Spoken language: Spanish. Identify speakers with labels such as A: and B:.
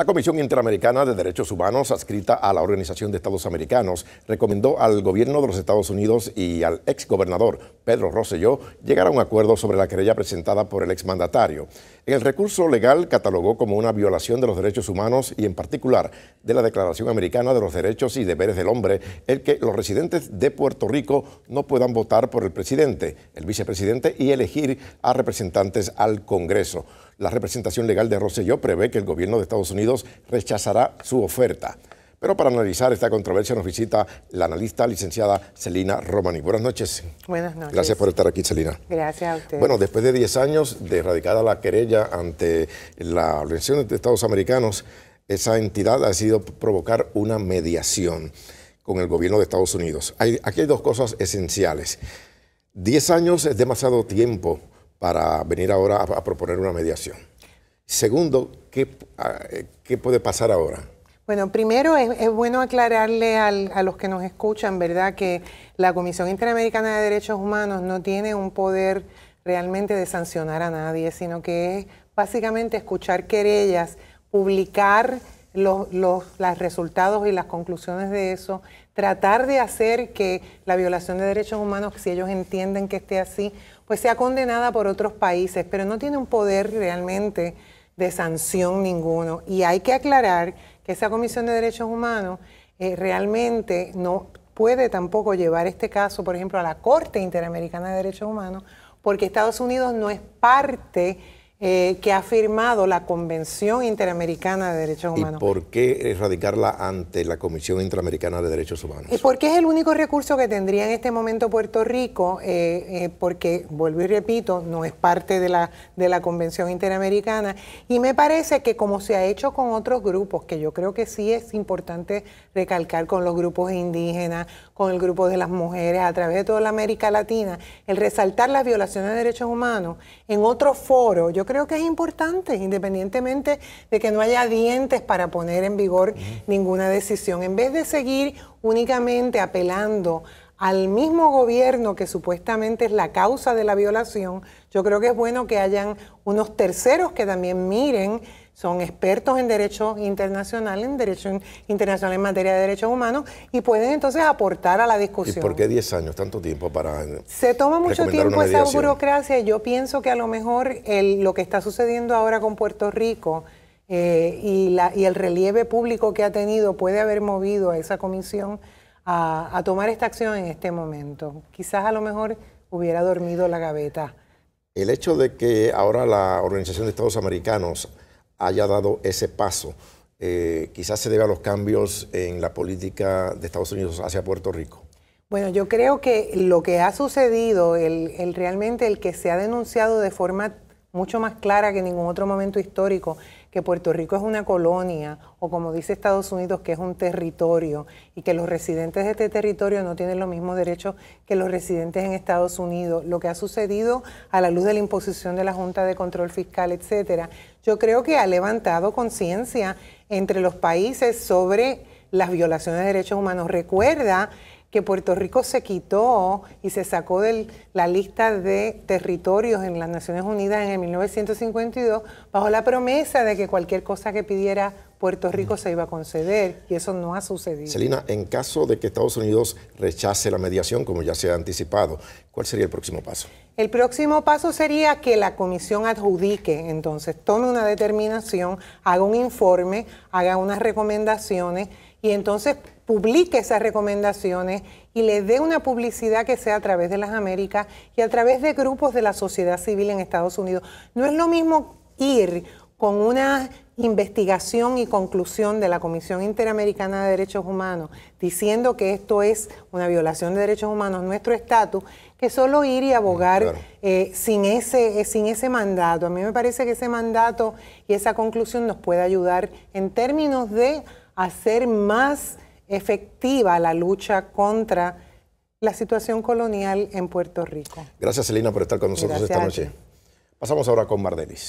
A: La Comisión Interamericana de Derechos Humanos, adscrita a la Organización de Estados Americanos, recomendó al gobierno de los Estados Unidos y al exgobernador Pedro Rosselló llegar a un acuerdo sobre la querella presentada por el exmandatario. El recurso legal catalogó como una violación de los derechos humanos y en particular de la Declaración Americana de los Derechos y Deberes del Hombre el que los residentes de Puerto Rico no puedan votar por el presidente, el vicepresidente y elegir a representantes al Congreso. La representación legal de Rosselló prevé que el gobierno de Estados Unidos rechazará su oferta. Pero para analizar esta controversia nos visita la analista licenciada Celina Romani. Buenas noches.
B: Buenas noches. Gracias
A: por estar aquí, Celina. Gracias a usted. Bueno, después de 10 años de erradicada la querella ante la Organización de Estados Americanos, esa entidad ha decidido provocar una mediación con el gobierno de Estados Unidos. aquí hay dos cosas esenciales. 10 años es demasiado tiempo para venir ahora a, proponer una mediación. Segundo, ¿qué, ¿qué, puede pasar ahora?
B: Bueno, primero es, bueno aclararle a los que nos escuchan, ¿verdad?, que la Comisión Interamericana de Derechos Humanos no tiene un poder realmente de sancionar a nadie, sino que es básicamente escuchar querellas, publicar los, los, los resultados y las conclusiones de eso, tratar de hacer que la violación de derechos humanos, si ellos entienden que esté así, pues sea condenada por otros países, pero no tiene un poder realmente de sanción ninguno. Y hay que aclarar que esa Comisión de Derechos Humanos eh, realmente no puede tampoco llevar este caso, por ejemplo, a la Corte Interamericana de Derechos Humanos, porque Estados Unidos no es parte eh, que ha firmado la Convención Interamericana de Derechos Humanos. ¿Y
A: por qué erradicarla ante la Comisión Interamericana de Derechos Humanos?
B: Y porque es el único recurso que tendría en este momento Puerto Rico, eh, eh, porque, vuelvo y repito, no es parte de la, de la Convención Interamericana. Y me parece que como se ha hecho con otros grupos, que yo creo que sí es importante recalcar con los grupos indígenas, con el grupo de las mujeres, a través de toda la América Latina, el resaltar las violaciones de derechos humanos en otro foro, yo creo que es importante, independientemente de que no haya dientes para poner en vigor ninguna decisión. En vez de seguir únicamente apelando al mismo gobierno que supuestamente es la causa de la violación, yo creo que es bueno que hayan unos terceros que también miren son expertos en derecho internacional, en derecho internacional en materia de derechos humanos y pueden entonces aportar a la discusión. ¿Y por
A: qué 10 años, tanto tiempo para... Se toma mucho tiempo esa burocracia.
B: Yo pienso que a lo mejor lo que está sucediendo ahora con Puerto Rico eh, y, y el relieve público que ha tenido puede haber movido a esa comisión a tomar esta acción en este momento. Quizás a lo mejor hubiera dormido la gaveta.
A: El hecho de que ahora la Organización de Estados Americanos haya dado ese paso. Eh, quizás se debe a los cambios en la política de Estados Unidos hacia Puerto Rico.
B: Bueno, yo creo que lo que ha sucedido, el, realmente el que se ha denunciado de forma mucho más clara que en ningún otro momento histórico, que Puerto Rico es una colonia o como dice Estados Unidos que es un territorio y que los residentes de este territorio no tienen los mismos derechos que los residentes en Estados Unidos, lo que ha sucedido a la luz de la imposición de la Junta de Control Fiscal, etcétera, yo creo que ha levantado conciencia entre los países sobre las violaciones de derechos humanos. Recuerda que Puerto Rico se quitó y se sacó de la lista de territorios en las Naciones Unidas en el 1952 bajo la promesa de que cualquier cosa que pidiera Puerto Rico se iba a conceder y eso no ha sucedido. Selina,
A: en caso de que Estados Unidos rechace la mediación, como ya se ha anticipado, ¿cuál sería el próximo paso?
B: El próximo paso sería que la comisión adjudique, entonces tome una determinación, haga un informe, haga unas recomendaciones y entonces publique esas recomendaciones y le dé una publicidad que sea a través de las Américas y a través de grupos de la sociedad civil en Estados Unidos. No es lo mismo ir con una investigación y conclusión de la Comisión Interamericana de Derechos Humanos diciendo que esto es una violación de derechos humanos, nuestro estatus, que solo ir y abogar eh, sin, ese, eh, sin ese mandato. A mí me parece que ese mandato y esa conclusión nos puede ayudar en términos de hacer más efectiva la lucha contra la situación colonial en Puerto Rico.
A: Gracias, selina por estar con nosotros esta noche. Pasamos ahora con Mardelis.